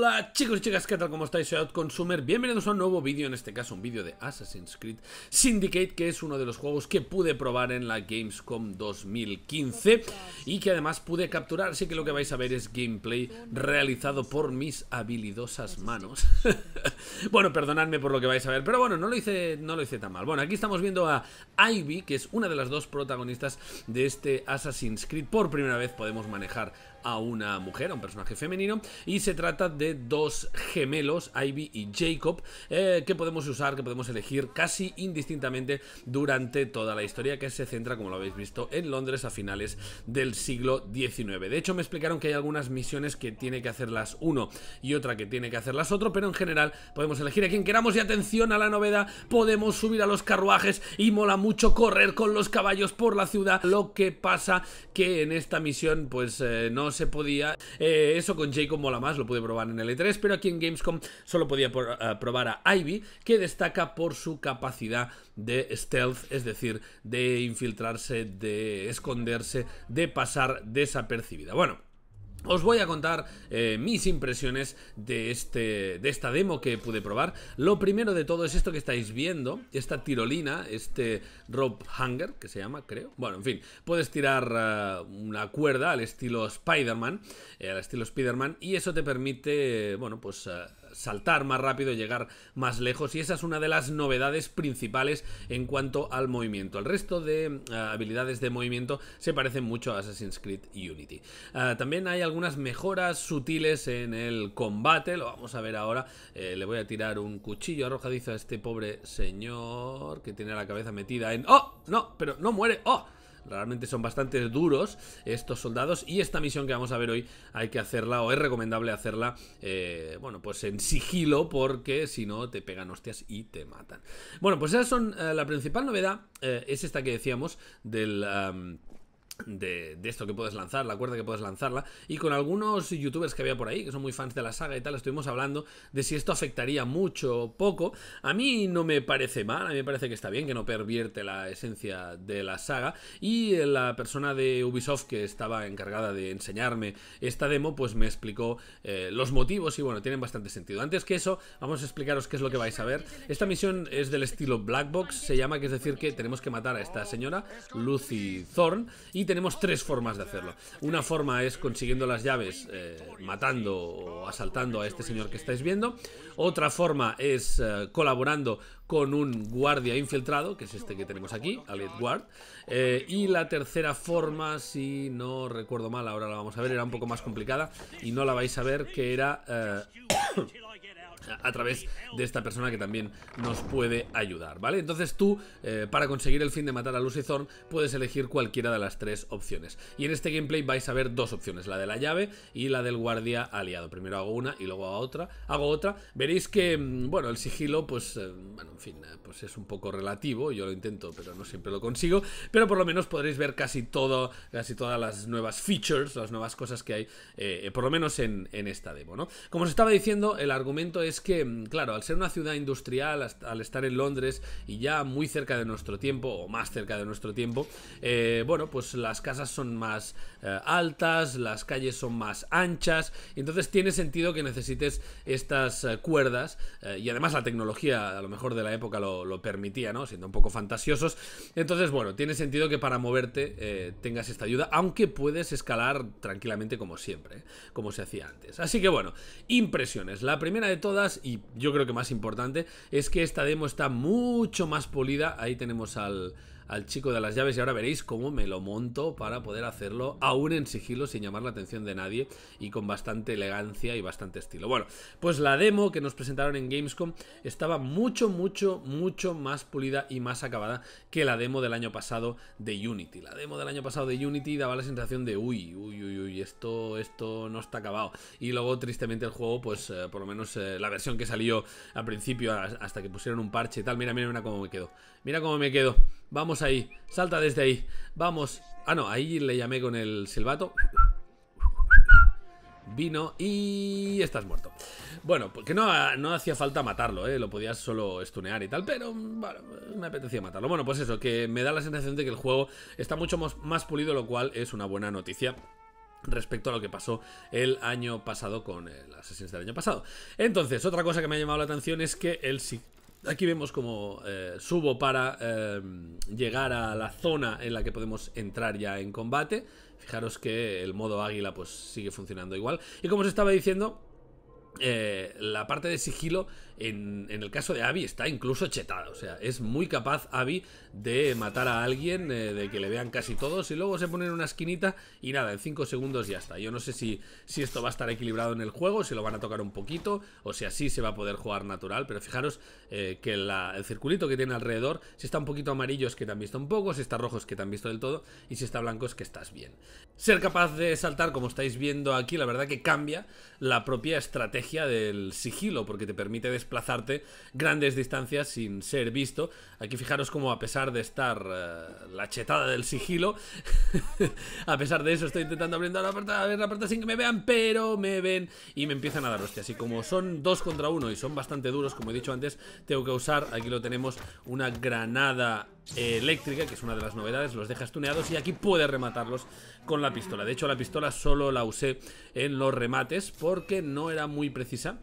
Hola chicos y chicas, ¿qué tal? ¿Cómo estáis? Soy Outconsumer, bienvenidos a un nuevo vídeo, en este caso un vídeo de Assassin's Creed Syndicate Que es uno de los juegos que pude probar en la Gamescom 2015 Y que además pude capturar, así que lo que vais a ver es gameplay realizado por mis habilidosas manos Bueno, perdonadme por lo que vais a ver, pero bueno, no lo hice, no lo hice tan mal Bueno, aquí estamos viendo a Ivy, que es una de las dos protagonistas de este Assassin's Creed Por primera vez podemos manejar a una mujer, a un personaje femenino, y se trata de dos gemelos, Ivy y Jacob, eh, que podemos usar, que podemos elegir casi indistintamente durante toda la historia, que se centra, como lo habéis visto, en Londres a finales del siglo XIX. De hecho, me explicaron que hay algunas misiones que tiene que hacerlas uno y otra que tiene que hacerlas otro, pero en general podemos elegir a quien queramos y atención a la novedad, podemos subir a los carruajes y mola mucho correr con los caballos por la ciudad, lo que pasa que en esta misión pues eh, no no se podía. Eh, eso con Jacob mola más, lo pude probar en el e 3 pero aquí en Gamescom solo podía eh, probar a Ivy, que destaca por su capacidad de stealth, es decir, de infiltrarse, de esconderse, de pasar desapercibida. Bueno. Os voy a contar eh, mis impresiones de, este, de esta demo que pude probar. Lo primero de todo es esto que estáis viendo, esta tirolina, este rope hanger que se llama, creo. Bueno, en fin, puedes tirar eh, una cuerda al estilo Spider-Man, eh, al estilo Spider-Man, y eso te permite, bueno, pues saltar más rápido, y llegar más lejos y esa es una de las novedades principales en cuanto al movimiento. El resto de eh, habilidades de movimiento se parecen mucho a Assassin's Creed Unity. Eh, también hay algunas mejoras sutiles en el combate, lo vamos a ver ahora. Eh, le voy a tirar un cuchillo arrojadizo a este pobre señor que tiene la cabeza metida en... ¡Oh! No, pero no muere. ¡Oh! realmente son bastante duros estos soldados y esta misión que vamos a ver hoy hay que hacerla o es recomendable hacerla, eh, bueno, pues en sigilo porque si no te pegan hostias y te matan. Bueno, pues esa son eh, la principal novedad, eh, es esta que decíamos del de, esto que puedes lanzar, la cuerda que puedes lanzarla. Y con algunos youtubers que había por ahí, que son muy fans de la saga y tal, estuvimos hablando de si esto afectaría mucho o poco. A mí no me parece mal, a mí me parece que está bien, que no pervierte la esencia de la saga. Y la persona de Ubisoft que estaba encargada de enseñarme esta demo, pues me explicó eh, los motivos y bueno, tienen bastante sentido. Antes que eso, vamos a explicaros qué es lo que vais a ver. Esta misión es del estilo Black Box, se llama, que es decir que tenemos que matar a esta señora, Lucy Thorne, y tenemos tres formas de hacerlo. Una forma es consiguiendo las llaves, eh, matando o asaltando a este señor que estáis viendo. Otra forma es eh, colaborando con un guardia infiltrado, que es este que tenemos aquí, al Guard. Eh, y la tercera forma, si no recuerdo mal, ahora la vamos a ver, era un poco más complicada y no la vais a ver, que era a través de esta persona que también nos puede ayudar, ¿vale? Entonces tú, eh, para conseguir el fin de matar a Lucy Thorn, puedes elegir cualquiera de las tres opciones. Y en este gameplay vais a ver dos opciones, la de la llave y la del guardia aliado. Primero hago una y luego hago otra. Hago otra. Veréis que, mm, bueno, el sigilo, pues, eh, bueno, en fin, eh, pues es un poco relativo. Yo lo intento, pero no siempre lo consigo. Pero por lo menos podréis ver casi todo, casi todas las nuevas features, las nuevas cosas que hay, por lo menos en, en esta demo, ¿no? Como os estaba diciendo, el argumento es que, mm, claro, al ser una ciudad industrial, al estar en Londres y ya muy cerca de nuestro tiempo, o más cerca de nuestro tiempo, eh, bueno, pues las casas son más eh, altas, las calles son más anchas, entonces tiene sentido que necesites estas eh, cuerdas, y además la tecnología a lo mejor de la época lo, lo, permitía, ¿no? Siendo un poco fantasiosos, entonces bueno, tiene sentido que para moverte tengas esta ayuda, aunque puedes escalar tranquilamente como siempre, como se hacía antes. Así que bueno, impresiones. La primera de todas y yo creo que más importante es que esta demo está mucho más pulida. Ahí tenemos al, al chico de las llaves y ahora veréis cómo me lo monto para poder hacerlo aún en sigilo sin llamar la atención de nadie y con bastante elegancia y bastante estilo. Bueno, pues la demo que nos presentaron en Gamescom estaba mucho, mucho, mucho más pulida y más acabada que la demo del año pasado de Unity. La demo del año pasado de Unity daba la sensación de uy, uy, uy, uy, esto, esto no está acabado. Y luego, tristemente, el juego, pues eh, por lo menos eh, la versión que salió al principio, hasta que pusieron un parche y tal, mira, mira, mira cómo me quedo. Mira cómo me quedo. Vamos ahí. Salta desde ahí. Vamos. Ah, no, ahí le llamé con el silbato. Vino y estás muerto. Bueno, porque pues no, no hacía falta matarlo, ¿eh? lo podías solo estunear y tal, pero bueno, me apetecía matarlo. Bueno, pues eso, que me da la sensación de que el juego está mucho más pulido, lo cual es una buena noticia respecto a lo que pasó el año pasado con el Assassin's del año pasado. Entonces, otra cosa que me ha llamado la atención es que el, Aquí vemos como eh, subo para eh, llegar a la zona en la que podemos entrar ya en combate. Fijaros que el modo águila pues sigue funcionando igual. Y como os estaba diciendo, eh, la parte de sigilo en, el caso de Abby está incluso chetada. O sea, es muy capaz Abby de matar a alguien, eh, de que le vean casi todos y luego se pone en una esquinita y nada, en 5 segundos ya está. Yo no sé si, si esto va a estar equilibrado en el juego, si lo van a tocar un poquito o si así se va a poder jugar natural, pero fijaros eh, que el circulito que tiene alrededor, si está un poquito amarillo es que te han visto un poco, si está rojo es que te han visto del todo y si está blanco es que estás bien. Ser capaz de saltar, como estáis viendo aquí, la verdad que cambia la propia estrategia del sigilo porque te permite desplazarte grandes distancias sin ser visto. Aquí fijaros como a pesar de estar eh, la chetada del sigilo, a pesar de eso estoy intentando abrir la puerta, abrir la puerta sin que me vean, pero me ven y me empiezan a dar hostias. Y como son dos contra uno y son bastante duros, como he dicho antes, tengo que usar, aquí lo tenemos, una granada eléctrica, que es una de las novedades, los dejas tuneados y aquí puedes rematarlos con la pistola. De hecho, la pistola solo la usé en los remates porque no era muy precisa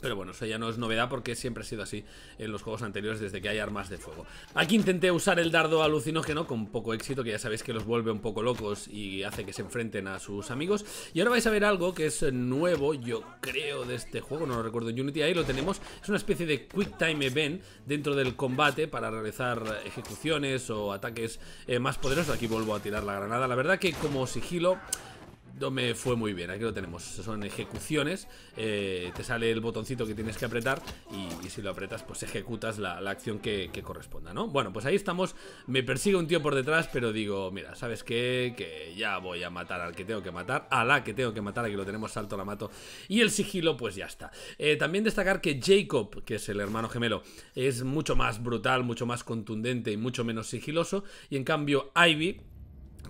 pero bueno, eso ya no es novedad porque siempre ha sido así en los juegos anteriores desde que hay armas de fuego. Aquí intenté usar el dardo alucinógeno con poco éxito, que ya sabéis que los vuelve un poco locos y hace que se enfrenten a sus amigos. Y ahora vais a ver algo que es nuevo, yo creo, de este juego, no lo recuerdo Unity, ahí lo tenemos. Es una especie de Quick Time Event dentro del combate para realizar ejecuciones o ataques eh, más poderosos. Aquí vuelvo a tirar la granada. La verdad que como sigilo no me fue muy bien. Aquí lo tenemos. Son ejecuciones. Eh, te sale el botoncito que tienes que apretar y, si lo apretas, pues ejecutas la, acción que, corresponda, ¿no? Bueno, pues ahí estamos. Me persigue un tío por detrás, pero digo, mira, ¿sabes qué? Que ya voy a matar al que tengo que matar, a la que tengo que matar, aquí lo tenemos, salto, la mato. Y el sigilo, pues ya está. Eh, también destacar que Jacob, que es el hermano gemelo, es mucho más brutal, mucho más contundente y mucho menos sigiloso. Y en cambio, Ivy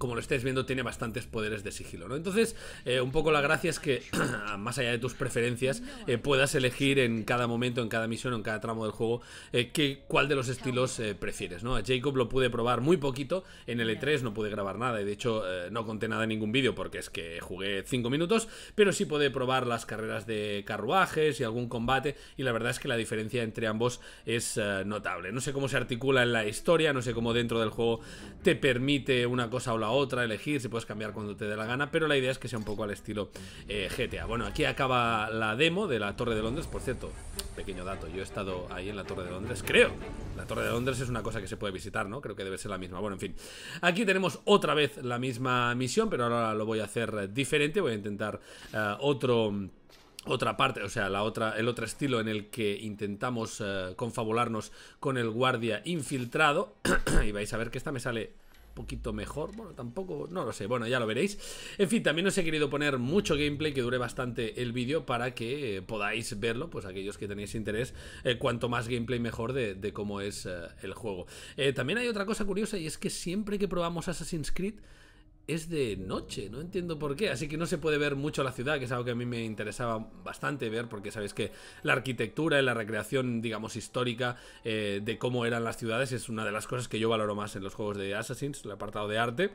como lo estáis viendo, tiene bastantes poderes de sigilo, ¿no? Entonces, eh, un poco la gracia es que, más allá de tus preferencias, eh, puedas elegir en cada momento, en cada misión, en cada tramo del juego, eh, cuál de los estilos prefieres, ¿no? A Jacob lo pude probar muy poquito en el E3, no pude grabar nada y de hecho no conté nada en ningún vídeo porque es que jugué 5 minutos, pero sí pude probar las carreras de carruajes y algún combate y la verdad es que la diferencia entre ambos es notable. No sé cómo se articula en la historia, no sé cómo dentro del juego te permite una cosa o la otra, elegir, si puedes cambiar cuando te dé la gana, pero la idea es que sea un poco al estilo eh, GTA. Bueno, aquí acaba la demo de la Torre de Londres, por cierto, pequeño dato, yo he estado ahí en la Torre de Londres, creo. La Torre de Londres es una cosa que se puede visitar, ¿no? Creo que debe ser la misma. Bueno, en fin. Aquí tenemos otra vez la misma misión, pero ahora lo voy a hacer diferente, voy a intentar eh, otro otra parte, o sea, la otra, el otro estilo en el que intentamos eh, confabularnos con el guardia infiltrado. y vais a ver que esta me sale poquito mejor. Bueno, tampoco, no lo sé, bueno, ya lo veréis. En fin, también os he querido poner mucho gameplay que dure bastante el vídeo para que eh, podáis verlo, pues aquellos que tenéis interés, eh, cuanto más gameplay mejor de, cómo es eh, el juego. también hay otra cosa curiosa y es que siempre que probamos Assassin's Creed es de noche, no entiendo por qué. Así que no se puede ver mucho la ciudad, que es algo que a mí me interesaba bastante ver, porque sabéis que la arquitectura y la recreación, digamos, histórica eh, de cómo eran las ciudades es una de las cosas que yo valoro más en los juegos de Assassins, el apartado de arte.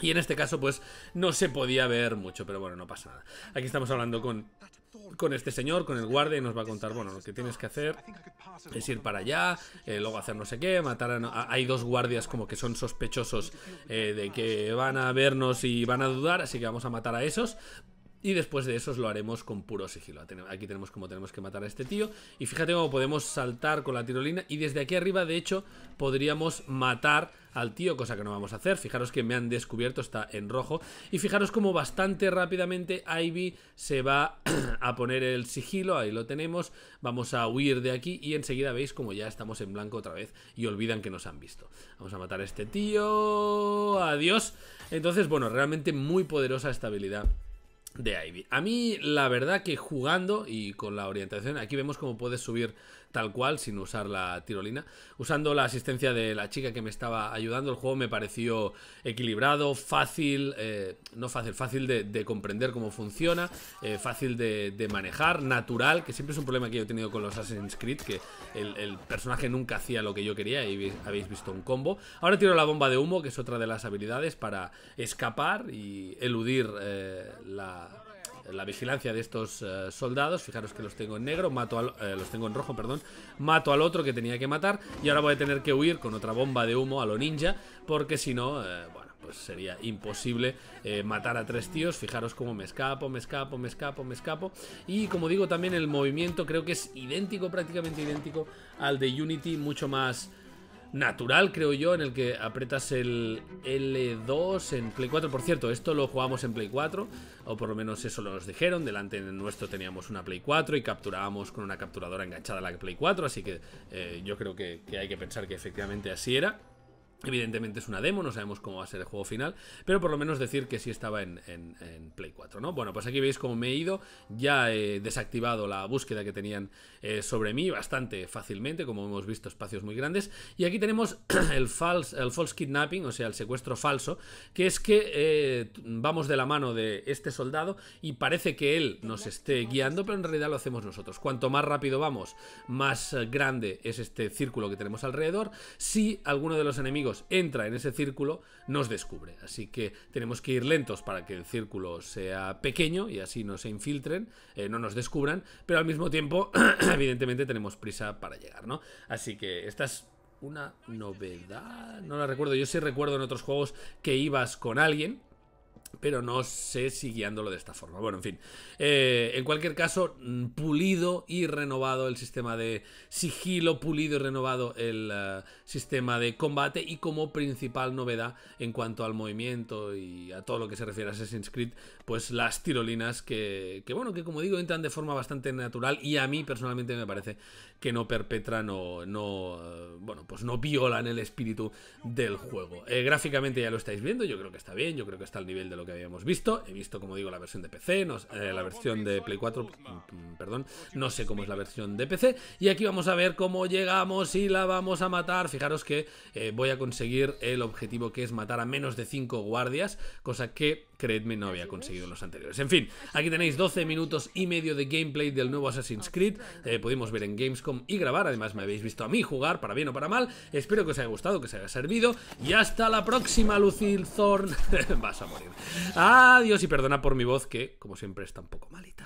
Y en este caso, pues, no se podía ver mucho, pero bueno, no pasa nada. Aquí estamos hablando con con este señor, con el guardia, y nos va a contar, bueno, lo que tienes que hacer es ir para allá, eh, luego hacer no sé qué, matar a... Hay dos guardias como que son sospechosos eh, de que van a vernos y van a dudar, así que vamos a matar a esos, y después de eso lo haremos con puro sigilo. Aquí tenemos como tenemos que matar a este tío. Y fíjate cómo podemos saltar con la tirolina. Y desde aquí arriba, de hecho, podríamos matar al tío, cosa que no vamos a hacer. Fijaros que me han descubierto, está en rojo. Y fijaros cómo bastante rápidamente Ivy se va a poner el sigilo, ahí lo tenemos. Vamos a huir de aquí y enseguida veis como ya estamos en blanco otra vez y olvidan que nos han visto. Vamos a matar a este tío. Adiós. Entonces, bueno, realmente muy poderosa esta habilidad de Ivy. A mí, la verdad que jugando y con la orientación, aquí vemos cómo puedes subir tal cual, sin usar la tirolina. Usando la asistencia de la chica que me estaba ayudando, el juego me pareció equilibrado, fácil, eh, no fácil, fácil de, comprender cómo funciona, eh, fácil de, manejar, natural, que siempre es un problema que yo he tenido con los Assassin's Creed, que el, personaje nunca hacía lo que yo quería y habéis visto un combo. Ahora tiro la bomba de humo, que es otra de las habilidades para escapar y eludir eh, la la vigilancia de estos eh, soldados. Fijaros que los tengo en negro, mato eh, los tengo en rojo, perdón. Mato al otro que tenía que matar y ahora voy a tener que huir con otra bomba de humo a lo ninja porque si no, eh, bueno, pues sería imposible matar a tres tíos. Fijaros cómo me escapo, me escapo, me escapo, me escapo. Y como digo, también el movimiento creo que es idéntico, prácticamente idéntico al de Unity, mucho más natural, creo yo, en el que apretas el L2 en Play 4. Por cierto, esto lo jugamos en Play 4, o por lo menos eso lo nos dijeron. Delante nuestro teníamos una Play 4 y capturábamos con una capturadora enganchada a la Play 4, así que eh, yo creo que hay que pensar que efectivamente así era. Evidentemente es una demo, no sabemos cómo va a ser el juego final, pero por lo menos decir que sí estaba en, Play 4, ¿no? Bueno, pues aquí veis cómo me he ido, ya he desactivado la búsqueda que tenían eh, sobre mí bastante fácilmente, como hemos visto, espacios muy grandes, y aquí tenemos el false, el false kidnapping, o sea, el secuestro falso, que es que eh, vamos de la mano de este soldado y parece que él nos esté guiando, pero en realidad lo hacemos nosotros. Cuanto más rápido vamos, más eh, grande es este círculo que tenemos alrededor. Si alguno de los enemigos entra en ese círculo, nos descubre. Así que tenemos que ir lentos para que el círculo sea pequeño y así no se infiltren, eh, no nos descubran, pero al mismo tiempo, evidentemente, tenemos prisa para llegar, ¿no? Así que esta es una novedad. No la recuerdo. Yo sí recuerdo en otros juegos que ibas con alguien pero no sé si guiándolo de esta forma. Bueno, en fin. Eh, en cualquier caso, mm, pulido y renovado el sistema de sigilo, pulido y renovado el eh, sistema de combate y como principal novedad en cuanto al movimiento y a todo lo que se refiere a Assassin's Creed, pues las tirolinas que, bueno, que como digo, entran de forma bastante natural y a mí personalmente me parece que no perpetran o no, eh, bueno, pues no violan el espíritu del juego. gráficamente ya lo estáis viendo, yo creo que está bien, yo creo que está al nivel de que habíamos visto. He visto, como digo, la versión de PC, eh, la versión de Play 4, mm, mm, perdón, no sé cómo es la versión de PC. Y aquí vamos a ver cómo llegamos y la vamos a matar. Fijaros que eh, voy a conseguir el objetivo que es matar a menos de 5 guardias, cosa que, creedme, no había conseguido en los anteriores. En fin, aquí tenéis 12 minutos y medio de gameplay del nuevo Assassin's Creed. Eh, pudimos ver en Gamescom y grabar, además me habéis visto a mí jugar, para bien o para mal. Espero que os haya gustado, que os haya servido. Y hasta la próxima, Lucille Thorn. Vas a morir. Adiós y perdona por mi voz que, como siempre, está un poco malita.